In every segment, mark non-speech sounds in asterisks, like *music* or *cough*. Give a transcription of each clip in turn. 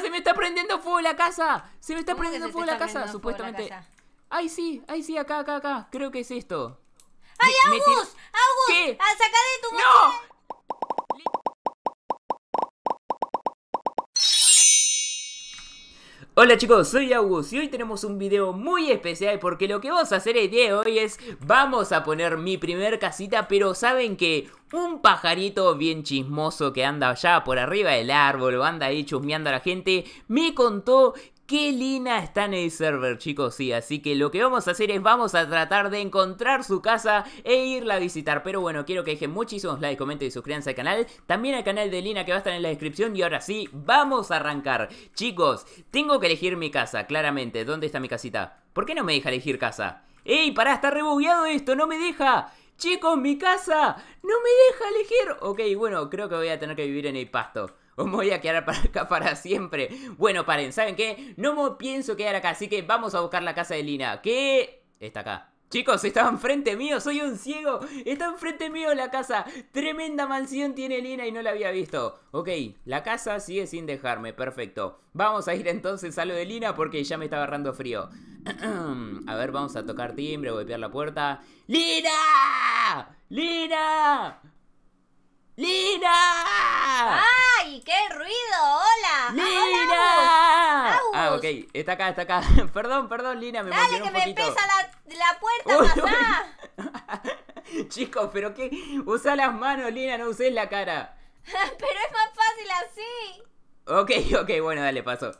se me está prendiendo fuego la casa. Se me está prendiendo fuego la casa, supuestamente. Ay, sí, ay, sí, acá, acá, acá. Creo que es esto. ¡Ay, Agus! ¡Agus! Ah, ¡Saca de tu ¡No! Hola chicos, soy August y hoy tenemos un video muy especial porque lo que vamos a hacer el día de hoy es vamos a poner mi primer casita pero saben que un pajarito bien chismoso que anda allá por arriba del árbol o anda ahí chusmeando a la gente me contó Qué Lina está en el server, chicos, sí. Así que lo que vamos a hacer es vamos a tratar de encontrar su casa e irla a visitar. Pero bueno, quiero que dejen muchísimos likes, comenten y suscríbanse al canal. También al canal de Lina que va a estar en la descripción. Y ahora sí, vamos a arrancar. Chicos, tengo que elegir mi casa, claramente. ¿Dónde está mi casita? ¿Por qué no me deja elegir casa? ¡Ey, pará! Está rebugueado esto, no me deja. Chicos, mi casa no me deja elegir. Ok, bueno, creo que voy a tener que vivir en el pasto o me voy a quedar *laughs* para acá para siempre. Bueno, paren, ¿saben qué? No me pienso quedar acá, así que vamos a buscar la casa de Lina, ¿Qué está acá. Chicos, está enfrente mío, soy un ciego. Está enfrente mío la casa. Tremenda mansión tiene Lina y no la había visto. Ok, la casa sigue sin dejarme, perfecto. Vamos a ir entonces a lo de Lina porque ya me está agarrando frío. *clears throat* a ver, vamos a tocar timbre, golpear la puerta. ¡Lina! ¡Lina! ¡Lina! ¡Ah! qué ruido! ¡Hola! Ah, ¡Lina! Ah, ok, está acá, está acá. *laughs* perdón, perdón, Lina, Dale, que me pesa la, puerta, pasá. *laughs* Chicos, pero qué. Usa las manos, Lina, no uses la cara. *laughs* pero es más fácil así. Ok, ok, bueno, dale, paso.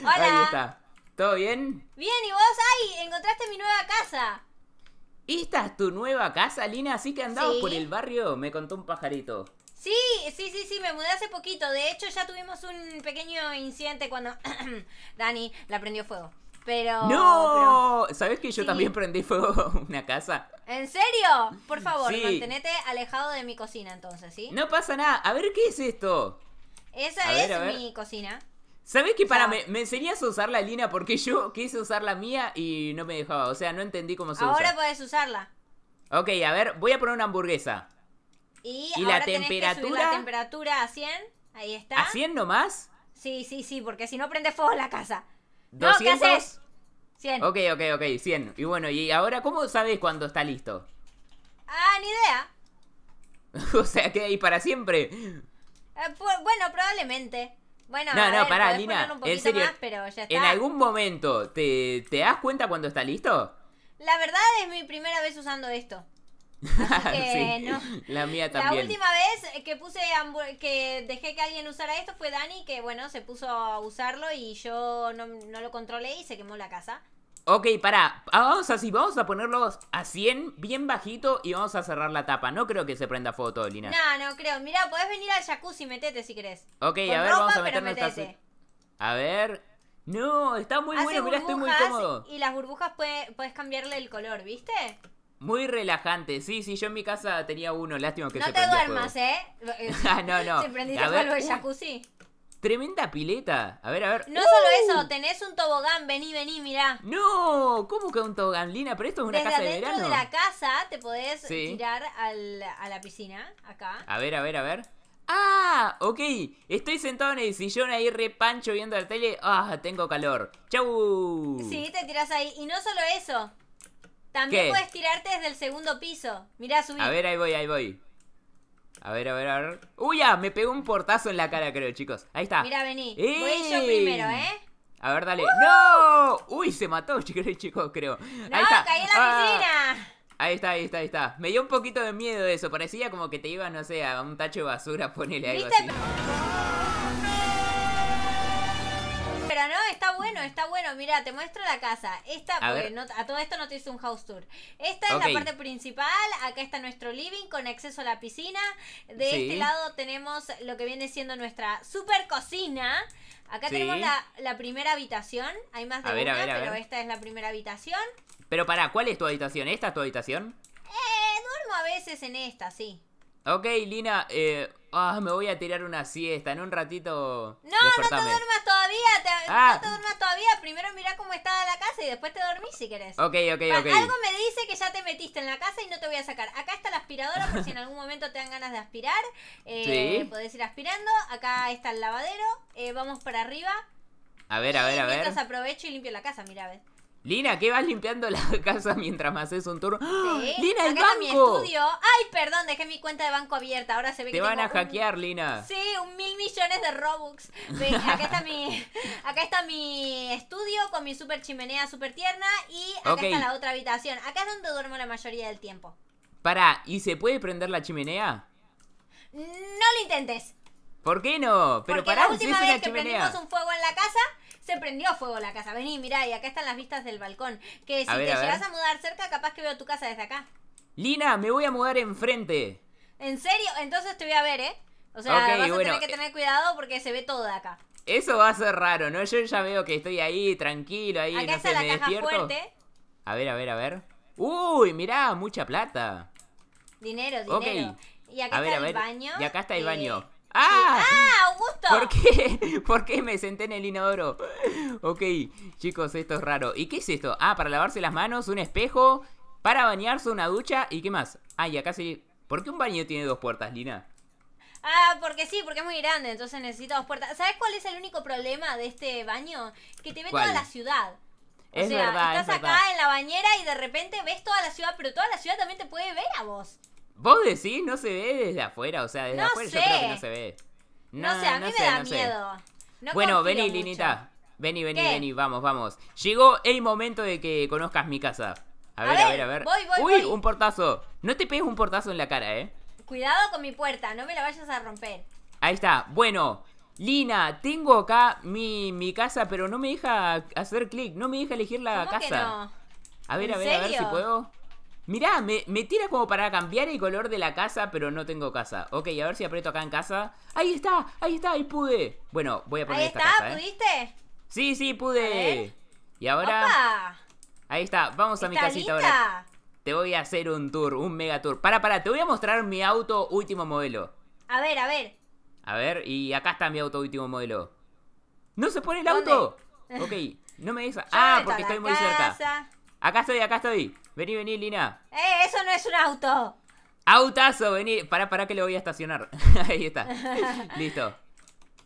Hola. ¿Todo bien? Bien, y vos Ay, encontraste mi nueva casa. ¿Esta es tu nueva casa, Lina? Así que andabas por el barrio, me contó un pajarito. Sí, sí, sí, sí, me mudé hace poquito. De hecho, ya tuvimos un pequeño incidente cuando *clears throat* Dani la prendió fuego. Pero. ¡No! ¿Sabes que yo también prendí fuego *laughs* una casa? ¿En serio? Por favor, manténete mantenete alejado de mi cocina entonces, ¿sí? No pasa nada. A ver, ¿qué es esto? Esa es mi cocina. ¿Sabes que para me, enseñas a usar la lina porque yo quise usar la mía y no me dejaba? O sea, no entendí cómo se usa. Ahora puedes usarla. Ok, a ver, voy a poner una hamburguesa. Y, la temperatura. la temperatura a 100. Ahí está. ¿A 100 nomás? Sí, sí, sí, porque si no prende fuego la casa. ¿200? No, ¿qué haces? 100. Ok, ok, ok, 100. Y bueno, ¿y ahora cómo sabes cuándo está listo? Ah, ni idea. *laughs* o sea, que ahí para siempre. Eh, bueno, probablemente. Bueno, no, a no, ver, Lina. Un en más, pero ya está. ¿En algún momento te, te das cuenta cuando está listo? La verdad es mi primera vez usando esto. *laughs* Eh, no. La última vez que puse que dejé que alguien usara esto fue Dani, que bueno, se puso a usarlo y yo no, lo controlé y se quemó la casa. Ok, para. Ah, vamos así, vamos a ponerlo a 100, bien bajito, y vamos a cerrar la tapa. No creo que se prenda fuego todo, Lina. No, no creo. Mira, podés venir al jacuzzi, metete si querés. Ok, a ver, vamos a meternos A ver. No, está muy bueno, mirá, estoy muy cómodo. Y las burbujas puedes cambiarle el color, ¿viste? Muy relajante, sí, sí, yo en mi casa tenía uno, lástima que no te duermas, ¿eh? *laughs* eh ah, no, no. Se prendiste uh, jacuzzi. Tremenda pileta. A ver, a ver. No solo eso, ¡Uh! tenés un tobogán, vení, vení, mirá. No, ¿cómo que un tobogán, Lina? Pero esto es una casa de verano. de la casa te podés tirar a la piscina, acá. A ver, a ver, a ver. Ah, ok. Estoy sentado en el sillón ahí repancho viendo la tele. Ah, tengo calor. Chau. Sí, te tirás ahí. Y no solo eso. También ¿Qué? puedes tirarte desde el segundo piso. Mirá, subí. A ver, ahí voy, ahí voy. A ver, a ver, a ver. ¡Uy, ya! Ah, me pegó un portazo en la cara, creo, chicos. Ahí está. Mira, vení. Voy yo primero, ¿eh? A ver, dale. ¡No! ¡Uy, se mató, *laughs* chicos, creo! ¡No, ahí está. caí en la piscina! Ah. Ahí está, ahí está, ahí está. Me dio un poquito de miedo eso. Parecía como que te iba, no sé, a un tacho de basura, ponele algo así pero no, está bueno, está bueno. Mira, te muestro la casa. Esta, a, todo esto no te hice un house tour. Esta es la parte principal. Acá está nuestro living con acceso a la piscina. De este lado tenemos lo que viene siendo nuestra super cocina. Acá tenemos la, primera habitación. Hay más de una, pero esta es la primera habitación. Pero para, ¿cuál es tu habitación? ¿Esta es tu habitación? Eh, duermo a veces en esta, sí. Ok, Lina, eh, ah, me voy a tirar una siesta. En un ratito. No, no te duermas todavía. No ah. te duermas todavía. Primero mira cómo está la casa y después te dormís si querés. Ok, ok, ah, ok. Algo me dice que ya te metiste en la casa y no te voy a sacar. Acá está la aspiradora por si en algún momento te dan ganas de aspirar. Eh, podés ir aspirando. Acá está el lavadero. Eh, vamos para arriba. A ver, a ver, a ver. Mientras aprovecho y limpio la casa, mira, a ver. Lina, ¿qué vas limpiando la *laughs* casa mientras me haces un turno? ¡Ah! ¡Lina, el banco! mi estudio. Ay, perdón, dejé mi cuenta de banco abierta. Ahora se ve Te van a hackear, Lina. Sí, un mil millones de Robux. acá está mi, *laughs* acá está mi estudio con mi super chimenea super tierna y acá está la otra habitación. Acá es donde duermo la mayoría del tiempo. ¿Para? ¿y se puede prender la chimenea? No lo intentes. ¿Por qué no? Pero Porque la última vez que prendimos un fuego en la casa se prendió fuego la casa. Vení, mirá, y acá están las vistas del balcón. Que si te llegas a mudar cerca, capaz que veo tu casa desde acá. Lina, me voy a mudar enfrente. ¿En serio? Entonces te voy a ver, ¿eh? O sea, vas a tener que eh, tener cuidado porque se ve todo de acá. Eso va a ser raro, ¿no? Yo ya veo que estoy ahí, tranquilo, ahí, acá está la caja Fuerte. A ver, a ver, a ver. Uy, mirá, mucha plata. Dinero, dinero. Y acá está el baño. Y acá está el baño. ¡Ah! ¡Ah, Augusto! ¿Por qué? *laughs* ¿Por qué me senté en el inodoro? Ok, chicos, esto es raro. ¿Y qué es esto? Ah, para lavarse las manos, un espejo, para bañarse, una ducha y qué más. Ah, y acá sí. ¿Por qué un baño tiene dos puertas, Lina? Ah, porque sí, porque es muy grande, entonces necesita dos puertas. ¿Sabes cuál es el único problema de este baño? Que te ve toda la ciudad. O es sea, verdad, estás acá en la bañera y de repente ves toda la ciudad, pero toda la ciudad también te puede ver a vos. Vos decís, no se ve desde afuera, o sea, desde afuera yo creo que no se ve. No, sé, a mí me da miedo. bueno, vení, Linita. Vení, vení, vení, vamos, vamos. Llegó el momento de que conozcas mi casa. A, ver, a ver, a ver. Voy, voy, Uy, un portazo. No te pegues un portazo en la cara, eh. Cuidado con mi puerta, no me la vayas a romper. Ahí está. Bueno, Lina, tengo acá mi, casa, pero no me deja hacer clic, no me deja elegir la casa. A ver, a ver, a ver si puedo. Mirá, me, me, tira como para cambiar el color de la casa, pero no tengo casa. Ok, a ver si aprieto acá en casa. ¡Ahí está! ¡Ahí está! ¡Ahí pude! Bueno, voy a poner ahí esta está, ¿eh? ¿pudiste? Sí, sí, pude. Y ahora... Ahí está, vamos a mi casita ahora. Te voy a hacer un tour, un mega tour. Para, para, te voy a mostrar mi auto último modelo. A ver, a ver. A ver, y acá está mi auto último modelo. ¡No se pone el auto! *laughs* Ok, no me deja. Ah, porque estoy muy cerca. Acá estoy, acá estoy. Vení, vení, Lina. ¡Eh! Eso no es un auto. Autazo, vení. Pará, pará que lo voy a estacionar. *laughs* Ahí está. *laughs* Listo.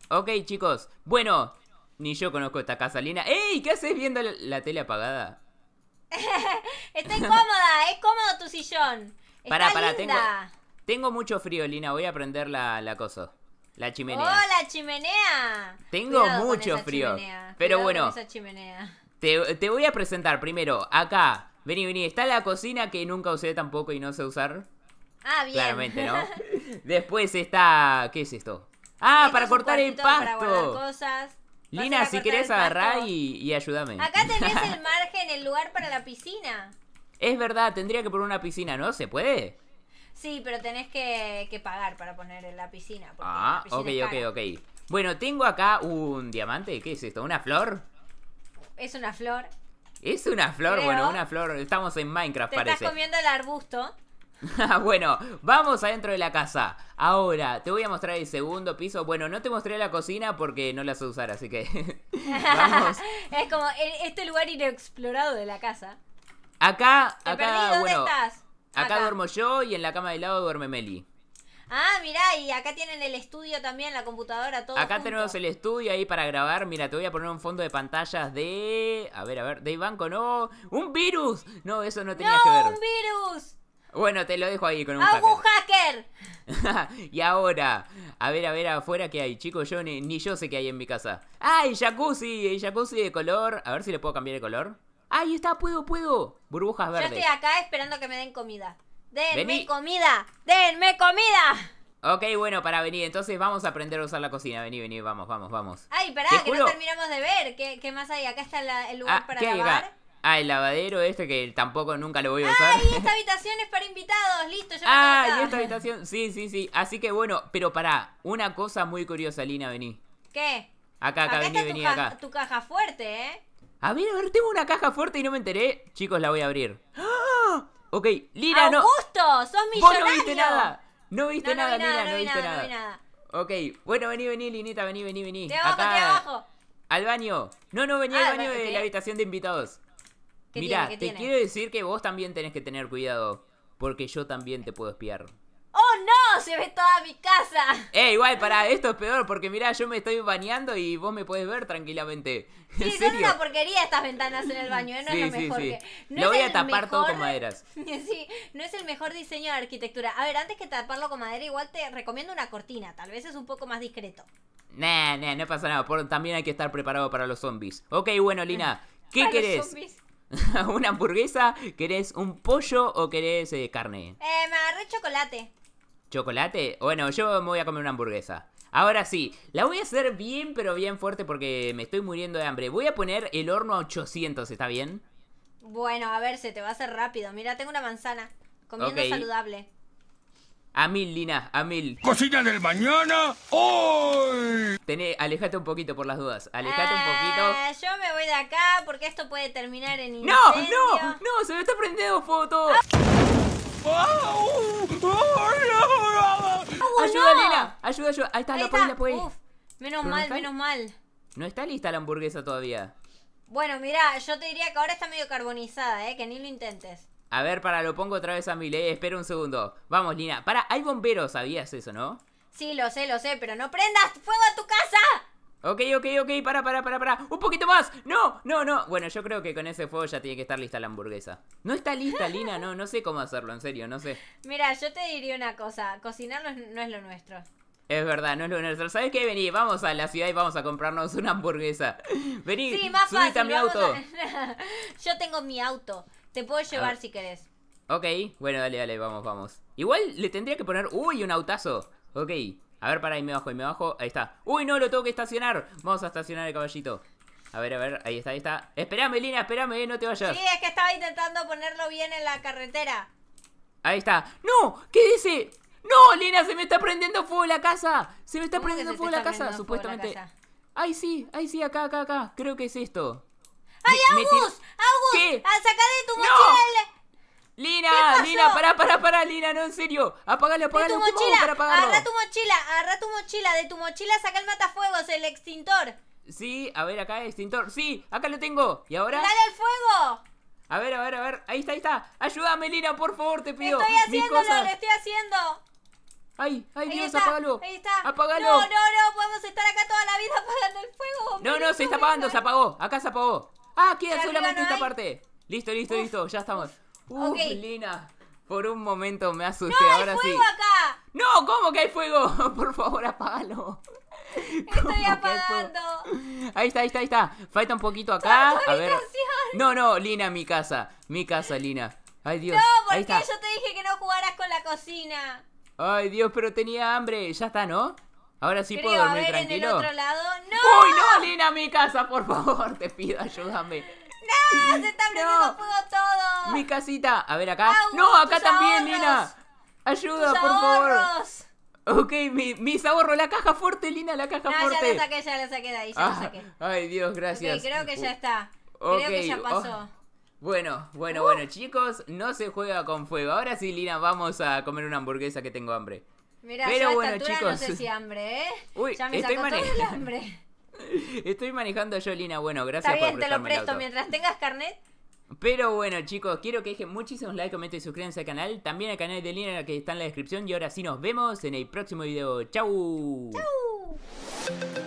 Ok, chicos. Bueno, ni yo conozco esta casa, Lina. ¡Ey! ¿Qué haces viendo la tele apagada? *laughs* Estoy cómoda, es cómodo tu sillón. Pará, Está pará, tengo, mucho frío, Lina. Voy a prender la, la cosa. La chimenea. ¡Oh, la chimenea! Tengo mucho frío. Pero bueno. Te, voy a presentar primero, acá. Vení, vení. Está la cocina que nunca usé tampoco y no sé usar. Ah, bien. Claramente, ¿no? *laughs* Después está... ¿Qué es esto? Ah, para cortar el pasto. Para cosas. Lina, si querés agarrar y, ayúdame. Acá tenés el *laughs* margen, el lugar para la piscina. Es verdad, tendría que poner una piscina, ¿no? ¿Se puede? Sí, pero tenés que, pagar para poner en la piscina. ah, ok, ok, ok. Bueno, tengo acá un diamante. ¿Qué es esto? ¿Una flor? Es una flor. Es una flor, bueno, una flor. Estamos en Minecraft, Te Estás comiendo el arbusto. *laughs* bueno, vamos adentro de la casa. Ahora, te voy a mostrar el segundo piso. Bueno, no te mostré la cocina porque no la sé usar, así que. *laughs* vamos. Es como este lugar inexplorado de la casa. Acá, acá. estás? Acá, duermo yo y en la cama de lado duerme Meli. Ah, mira, y acá tienen el estudio también, la computadora, todo. Acá tenemos el estudio ahí para grabar. Mira, te voy a poner un fondo de pantallas de. A ver, a ver, de Banco, no. ¡Un virus! No, eso no tenía que ver. ¡Un virus! Bueno, te lo dejo ahí con un hacker. un *laughs* hacker! y ahora, a ver, a ver, afuera qué hay, chicos, yo ni, ni yo sé qué hay en mi casa. ¡Ah, jacuzzi! El jacuzzi de color. A ver si le puedo cambiar el color. ¡Ahí está! ¡Puedo, puedo! Burbujas verdes. Yo estoy acá esperando que me den comida. ¡Denme comida! ¡Denme comida! Ok, bueno, para venir, entonces vamos a aprender a usar la cocina. Vení, vení, vamos, vamos, vamos. Ay, pará, que no terminamos de ver. ¿Qué, más hay? Acá está el lugar ah, para lavar. Ah, el lavadero este que tampoco nunca lo voy a usar. Ah, y esta *laughs* habitación es para invitados, listo, Ah, y esta habitación, sí, sí, sí. Así que bueno, pero pará, una cosa muy curiosa, Lina, vení. ¿Qué? Acá, acá, vení, vení, acá. tu caja fuerte, ¿eh? A ver, a ver, tengo una caja fuerte y no me enteré. Chicos, la voy a abrir. ¡Ah! Ok, Lira, no. ¡Augusto! ¡Sos millonario! ¡Vos no viste nada! No viste nada, no, vi viste nada, No vi nada. Ok, bueno, vení, vení, Linita, vení, vení, vení. Te abajo, abajo. Al baño. No, no, vení al ah, baño de la habitación de invitados. Mira te quiero decir que vos también tenés que tener cuidado. Porque yo también te puedo espiar. ¡Oh no! ¡Se ve toda mi casa! Eh, igual, para esto es peor porque mirá, yo me estoy bañando y vos me puedes ver tranquilamente. Sí, son una porquería estas ventanas en el baño, ¿eh? no es lo mejor. No lo voy a tapar todo con maderas. *laughs* Sí, no es el mejor diseño de arquitectura. A ver, antes que taparlo con madera, igual te recomiendo una cortina, tal vez es un poco más discreto. Nah, nah, no pasa nada. Por... también hay que estar preparado para los zombies. Ok, bueno, Lina, *laughs* ¿qué querés? *laughs* ¿Una hamburguesa? ¿Querés un pollo o querés eh, carne? Eh, me agarré chocolate. ¿Chocolate? Bueno, yo me voy a comer una hamburguesa. Ahora sí, la voy a hacer bien, pero bien fuerte porque me estoy muriendo de hambre. Voy a poner el horno a 800, ¿está bien? Bueno, a ver, se te va a hacer rápido. Mira, tengo una manzana. Comiendo saludable. A mil, Lina, a mil. ¿Cocina del mañana? ¡Hoy! Tené, alejate un poquito por las dudas. Alejate un poquito. Eh, yo me voy de acá porque esto puede terminar en incendio. ¡No, no! ¡No! ¡Se me está prendiendo foto! Ayuda, Lina Ayuda, ayuda. Ahí está, la está. menos mal, menos mal. No está lista la hamburguesa todavía. Bueno, mira, yo te diría que ahora está medio carbonizada, ¿eh? Que ni lo intentes. A ver, para, lo pongo otra vez a mi ley. Eh, espera un segundo. Vamos, Lina. Para, hay bomberos, sabías eso, ¿no? Sí, lo sé, lo sé, pero no prendas fuego a tu casa. Ok, ok, ok, para, para, para, para. ¡Un poquito más! ¡No! ¡No, no! Bueno, yo creo que con ese fuego ya tiene que estar lista la hamburguesa. No está lista, Lina, no, no sé cómo hacerlo, en serio, no sé. Mira, yo te diría una cosa, cocinar no es, lo nuestro. Es verdad, no es lo nuestro. ¿Sabes qué? Vení, vamos a la ciudad y vamos a comprarnos una hamburguesa. Vení, sí, mi auto. *laughs* yo tengo mi auto. Te puedo llevar si querés. Ok, bueno, dale, dale, vamos, vamos. Igual le tendría que poner... ¡Uy, un autazo! Ok. A ver, para ahí me bajo, ahí me bajo. Ahí está. ¡Uy, no! Lo tengo que estacionar. Vamos a estacionar el caballito. A ver, a ver, ahí está, ahí está. Esperame, Lina, esperame, eh, no te vayas. Sí, es que estaba intentando ponerlo bien en la carretera. Ahí está. ¡No! ¿Qué dice? ¡No, Lina! ¡Se me está prendiendo fuego la casa! ¡Se me está uh, prendiendo fuego, la casa, Supuestamente. ¡Ay, sí! ¡Ay, sí! Acá, acá, acá. Creo que es esto. ¡Ay, Agus! ¡Agus! ¡Ah, ¡Saca de tu mochila! Lina, Lina, pará, pará, pará, Lina, no, en serio. Apagalo, apagalo. para apagarlo? agarra tu mochila, agarra tu mochila. De tu mochila saca el matafuegos, el extintor. Sí, a ver, acá el extintor. Sí, acá lo tengo. ¿Y ahora? ¡Dale al fuego! A ver, a ver, a ver. Ahí está, ahí está. Ayúdame, Lina, por favor, te pido. Estoy haciéndolo, lo estoy haciendo. Ay, ay, Dios, apagalo. Ahí está. Apagalo. No, no, no, podemos estar acá toda la vida *laughs* apagando el fuego. No, no, se está apagando, se apagó. Acá se apagó. Ah, queda solamente esta parte. Listo, listo, listo, ya estamos. Uf, Lina, por un momento me asusté. ¡No, Ahora hay fuego acá! ¡No! ¿Cómo que hay fuego? *laughs* Por favor, apágalo. Estoy apagando. Ahí está, ahí está, ahí está. Falta un poquito acá. A ver. No, no, Lina, mi casa. Mi casa, Lina. Ay, Dios. No, porque yo te dije que no jugaras con la cocina. Ay, Dios, pero tenía hambre. Ya está, ¿no? Ahora sí puedo dormir ver, tranquilo. En el otro lado. ¡No! ¡Uy, no, Lina, mi casa! Por favor, *laughs* te pido, ayúdame. ¡No! ¡Ah! ¡Se está abriendo no. fuego todo! ¡Mi casita! A ver, acá. ¡No! ¡Acá también, Lina! ¡Ayuda, por favor! Ok, mi, mis ahorros, la caja fuerte, Lina, la caja no, fuerte. Ya la saqué, ya la saqué de ahí, ya la ah, saqué. Ay, Dios, gracias. Okay, creo que ya está. Okay, creo que ya oh. pasó. Bueno, bueno, uh. bueno, chicos, no se juega con fuego. Ahora sí, Lina, vamos a comer una hamburguesa que tengo hambre. Mira, Pero yo a esta bueno, chicos. no sé si hambre, ¿eh? Uy, ya me estoy sacó todo el hambre. *laughs* *laughs* Estoy manejando yo, Lina. Bueno, gracias Está bien, te lo presto mientras tengas carnet. Pero bueno, chicos, quiero que dejen muchísimos likes, comenten y suscríbanse al canal. También al canal de Lina que está en la descripción. Y ahora sí nos vemos en el próximo video. ¡Chau! ¡Chau!